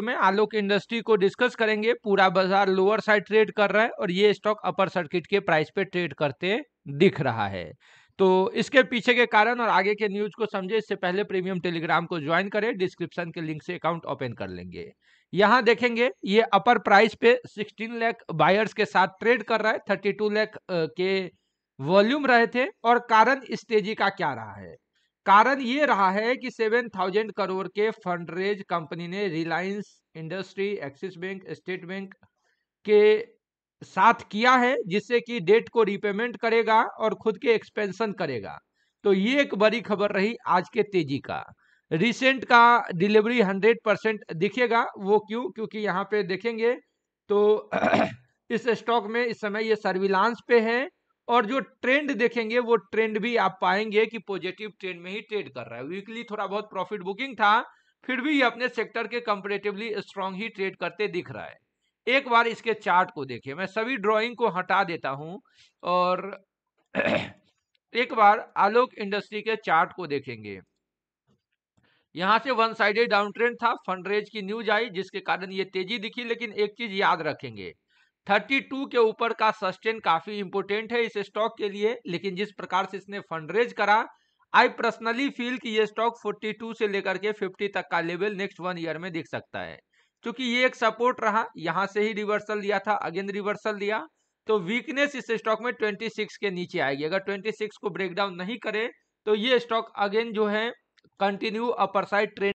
में आलोक इंडस्ट्री को डिस्कस करेंगे पूरा बाजार लोअर साइड ट्रेड कर रहा है और ये स्टॉक अपर सर्किट के प्राइस पे ट्रेड करते दिख रहा है तो इसके पीछे के कारण और आगे के न्यूज को समझे इससे पहले प्रीमियम टेलीग्राम को ज्वाइन करें डिस्क्रिप्शन के लिंक से अकाउंट ओपन कर लेंगे यहां देखेंगे ये अपर प्राइस पे 16 लाख बायर्स के साथ ट्रेड कर रहा है 32 लाख के वॉल्यूम रहे थे और कारण इस तेजी का क्या रहा है कारण ये रहा है कि 7000 करोड़ के फंड रेज कंपनी ने Reliance industry Axis bank state bank के साथ किया है जिससे कि डेट को रिपेमेंट करेगा और खुद के एक्सपेंशन करेगा तो ये एक बड़ी खबर रही आज के तेजी का रिसेंट का डिलीवरी हंड्रेड परसेंट दिखेगा वो क्यों क्योंकि यहाँ पे देखेंगे तो इस स्टॉक में इस समय ये सर्विलांस पे है और जो ट्रेंड देखेंगे वो ट्रेंड भी आप पाएंगे कि पॉजिटिव ट्रेंड में ही ट्रेड कर रहा है वीकली थोड़ा बहुत प्रॉफिट बुकिंग था फिर भी ये अपने सेक्टर के कंपेरेटिवली स्ट्रांग ही ट्रेड करते दिख रहा है एक बार इसके चार्ट को देखिए मैं सभी ड्राइंग को हटा देता हूं और एक बार आलोक इंडस्ट्री के चार्ट को देखेंगे यहाँ से वन साइडेड डाउन ट्रेंड था फंड की न्यूज आई जिसके कारण ये तेजी दिखी लेकिन एक चीज याद रखेंगे 32 के ऊपर का सस्टेन काफी इंपोर्टेंट है इस स्टॉक के लिए लेकिन जिस प्रकार से इसने फंड रेज करा आई पर्सनली फील कि ये स्टॉक 42 से लेकर के 50 तक का लेवल नेक्स्ट वन ईयर में दिख सकता है क्योंकि ये एक सपोर्ट रहा यहाँ से ही रिवर्सल दिया था अगेन रिवर्सल दिया तो वीकनेस इस स्टॉक में 26 के नीचे आएगी अगर 26 को ब्रेकडाउन नहीं करे तो ये स्टॉक अगेन जो है कंटिन्यू अपर साइड ट्रेंड